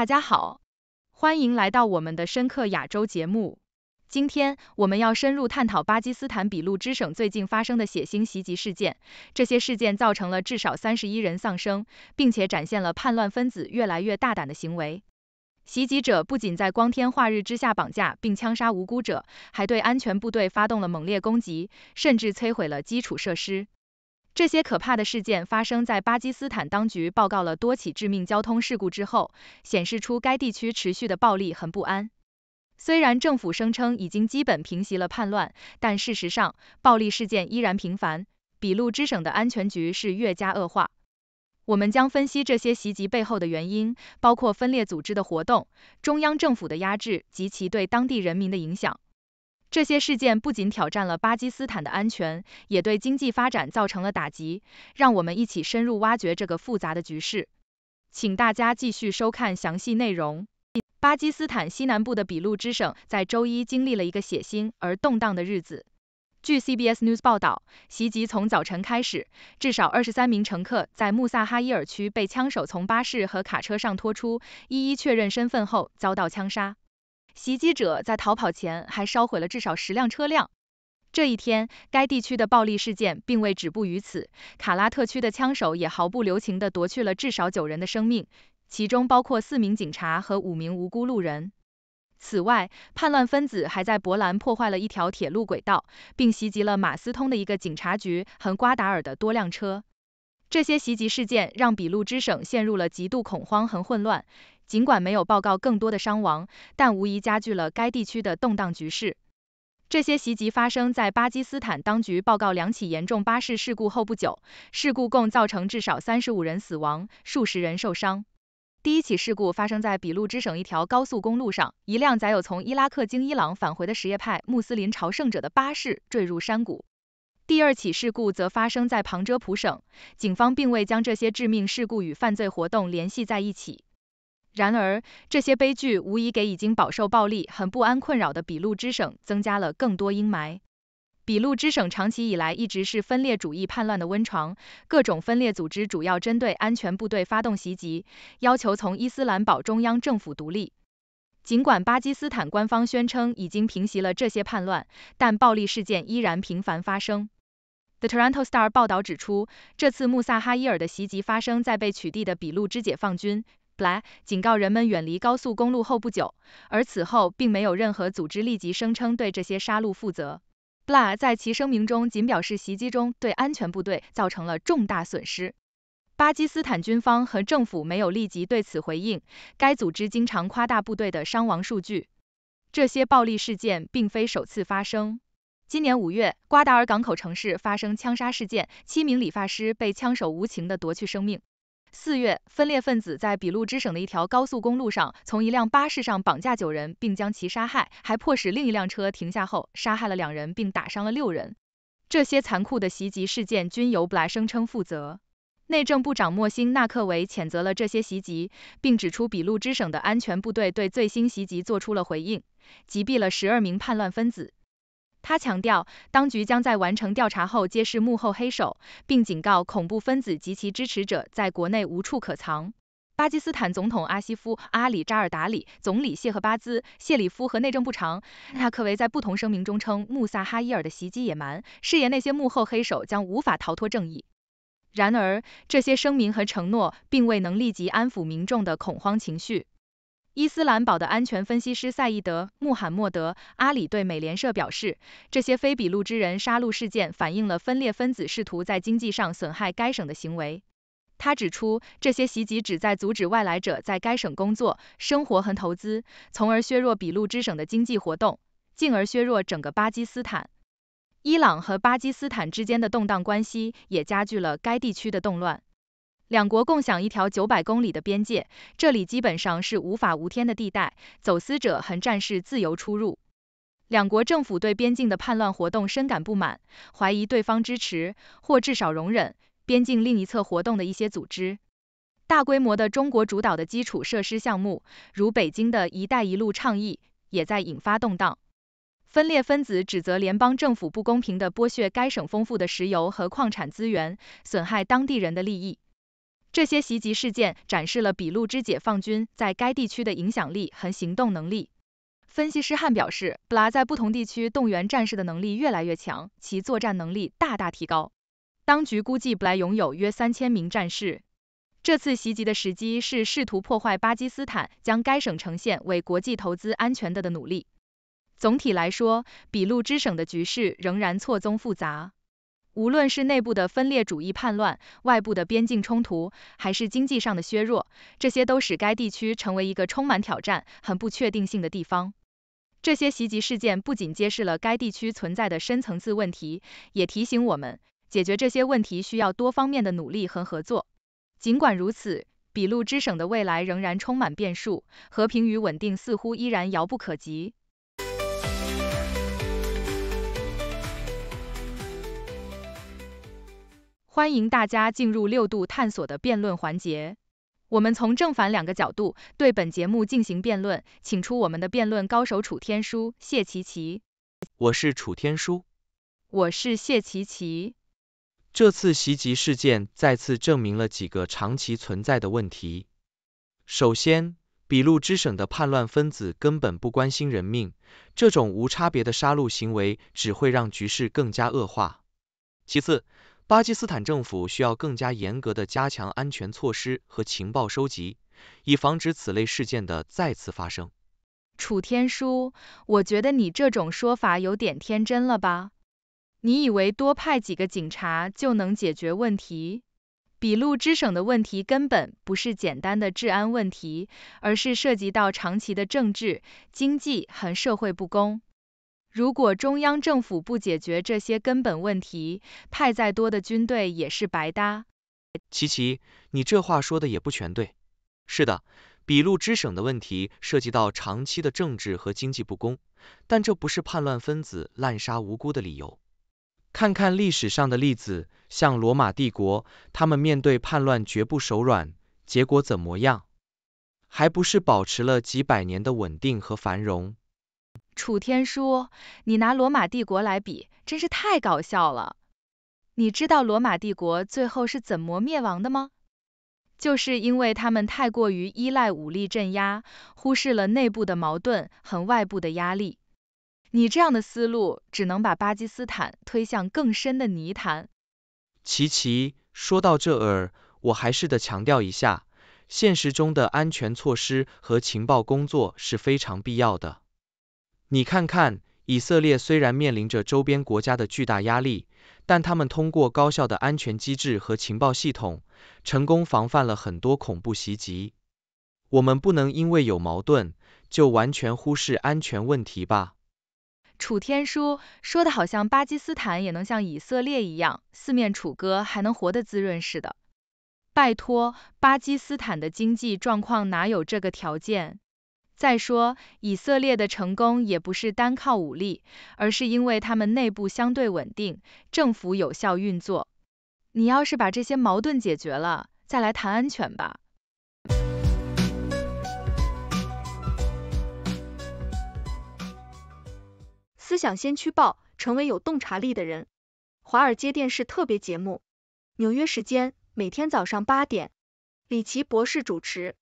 大家好，欢迎来到我们的深刻亚洲节目。今天我们要深入探讨巴基斯坦比路支省最近发生的血腥袭击事件。这些事件造成了至少三十一人丧生，并且展现了叛乱分子越来越大胆的行为。袭击者不仅在光天化日之下绑架并枪杀无辜者，还对安全部队发动了猛烈攻击，甚至摧毁了基础设施。这些可怕的事件发生在巴基斯坦当局报告了多起致命交通事故之后，显示出该地区持续的暴力和不安。虽然政府声称已经基本平息了叛乱，但事实上，暴力事件依然频繁。俾路支省的安全局势是越加恶化。我们将分析这些袭击背后的原因，包括分裂组织的活动、中央政府的压制及其对当地人民的影响。这些事件不仅挑战了巴基斯坦的安全，也对经济发展造成了打击。让我们一起深入挖掘这个复杂的局势。请大家继续收看详细内容。巴基斯坦西南部的俾路支省在周一经历了一个血腥而动荡的日子。据 CBS News 报道，袭击从早晨开始，至少23名乘客在穆萨哈伊尔区被枪手从巴士和卡车上拖出，一一确认身份后遭到枪杀。袭击者在逃跑前还烧毁了至少十辆车辆。这一天，该地区的暴力事件并未止步于此。卡拉特区的枪手也毫不留情地夺去了至少九人的生命，其中包括四名警察和五名无辜路人。此外，叛乱分子还在博兰破坏了一条铁路轨道，并袭击了马斯通的一个警察局和瓜达尔的多辆车。这些袭击事件让俾路支省陷入了极度恐慌和混乱。尽管没有报告更多的伤亡，但无疑加剧了该地区的动荡局势。这些袭击发生在巴基斯坦当局报告两起严重巴士事故后不久。事故共造成至少三十五人死亡，数十人受伤。第一起事故发生在俾路支省一条高速公路上，一辆载有从伊拉克经伊朗返回的什叶派穆斯林朝圣者的巴士坠入山谷。第二起事故则发生在旁遮普省，警方并未将这些致命事故与犯罪活动联系在一起。然而，这些悲剧无疑给已经饱受暴力、很不安困扰的比路支省增加了更多阴霾。比路支省长期以来一直是分裂主义叛乱的温床，各种分裂组织主要针对安全部队发动袭击，要求从伊斯兰堡中央政府独立。尽管巴基斯坦官方宣称已经平息了这些叛乱，但暴力事件依然频繁发生。《The Toronto Star》报道指出，这次穆萨哈伊尔的袭击发生在被取缔的俾路支解放军 （BLA） 警告人们远离高速公路后不久，而此后并没有任何组织立即声称对这些杀戮负责。BLA 在其声明中仅表示袭击中对安全部队造成了重大损失。巴基斯坦军方和政府没有立即对此回应。该组织经常夸大部队的伤亡数据。这些暴力事件并非首次发生。今年五月，瓜达尔港口城市发生枪杀事件，七名理发师被枪手无情地夺去生命。四月，分裂分子在比路支省的一条高速公路上，从一辆巴士上绑架九人，并将其杀害，还迫使另一辆车停下后杀害了两人，并打伤了六人。这些残酷的袭击事件均由布莱声称负责。内政部长莫辛纳克维谴责了这些袭击，并指出比路支省的安全部队对最新袭击做出了回应，击毙了十二名叛乱分子。他强调，当局将在完成调查后揭示幕后黑手，并警告恐怖分子及其支持者在国内无处可藏。巴基斯坦总统阿西夫·阿里·扎尔达里、总理谢赫巴兹·谢里夫和内政部长纳克维在不同声明中称，穆萨哈伊尔的袭击野蛮，誓言那些幕后黑手将无法逃脱正义。然而，这些声明和承诺并未能立即安抚民众的恐慌情绪。伊斯兰堡的安全分析师赛义德·穆罕默德·阿里对美联社表示，这些非俾路支人杀戮事件反映了分裂分子试图在经济上损害该省的行为。他指出，这些袭击旨在阻止外来者在该省工作、生活和投资，从而削弱俾路支省的经济活动，进而削弱整个巴基斯坦。伊朗和巴基斯坦之间的动荡关系也加剧了该地区的动乱。两国共享一条九百公里的边界，这里基本上是无法无天的地带，走私者横战士自由出入。两国政府对边境的叛乱活动深感不满，怀疑对方支持或至少容忍边境另一侧活动的一些组织。大规模的中国主导的基础设施项目，如北京的一带一路倡议，也在引发动荡。分裂分子指责联邦政府不公平地剥削该省丰富的石油和矿产资源，损害当地人的利益。这些袭击事件展示了俾路支解放军在该地区的影响力和行动能力。分析师汉表示，布拉在不同地区动员战士的能力越来越强，其作战能力大大提高。当局估计，布莱拥有约三千名战士。这次袭击的时机是试图破坏巴基斯坦将该省呈现为国际投资安全的的努力。总体来说，俾路支省的局势仍然错综复杂。无论是内部的分裂主义叛乱、外部的边境冲突，还是经济上的削弱，这些都使该地区成为一个充满挑战、很不确定性的地方。这些袭击事件不仅揭示了该地区存在的深层次问题，也提醒我们，解决这些问题需要多方面的努力和合作。尽管如此，比路支省的未来仍然充满变数，和平与稳定似乎依然遥不可及。欢迎大家进入六度探索的辩论环节，我们从正反两个角度对本节目进行辩论，请出我们的辩论高手楚天舒、谢琪琪。我是楚天舒，我是谢琪琪。这次袭击事件再次证明了几个长期存在的问题。首先，比路之省的叛乱分子根本不关心人命，这种无差别的杀戮行为只会让局势更加恶化。其次，巴基斯坦政府需要更加严格的加强安全措施和情报收集，以防止此类事件的再次发生。楚天舒，我觉得你这种说法有点天真了吧？你以为多派几个警察就能解决问题？俾路支省的问题根本不是简单的治安问题，而是涉及到长期的政治、经济和社会不公。如果中央政府不解决这些根本问题，派再多的军队也是白搭。琪琪，你这话说的也不全对。是的，比路之省的问题涉及到长期的政治和经济不公，但这不是叛乱分子滥杀无辜的理由。看看历史上的例子，像罗马帝国，他们面对叛乱绝不手软，结果怎么样？还不是保持了几百年的稳定和繁荣。楚天舒，你拿罗马帝国来比，真是太搞笑了。你知道罗马帝国最后是怎么灭亡的吗？就是因为他们太过于依赖武力镇压，忽视了内部的矛盾和外部的压力。你这样的思路，只能把巴基斯坦推向更深的泥潭。琪琪，说到这儿，我还是得强调一下，现实中的安全措施和情报工作是非常必要的。你看看，以色列虽然面临着周边国家的巨大压力，但他们通过高效的安全机制和情报系统，成功防范了很多恐怖袭击。我们不能因为有矛盾，就完全忽视安全问题吧？楚天舒说的，好像巴基斯坦也能像以色列一样，四面楚歌还能活得滋润似的。拜托，巴基斯坦的经济状况哪有这个条件？再说，以色列的成功也不是单靠武力，而是因为他们内部相对稳定，政府有效运作。你要是把这些矛盾解决了，再来谈安全吧。思想先驱报，成为有洞察力的人。华尔街电视特别节目，纽约时间每天早上八点，李奇博士主持《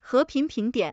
和平评点》。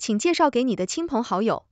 请介绍给你的亲朋好友。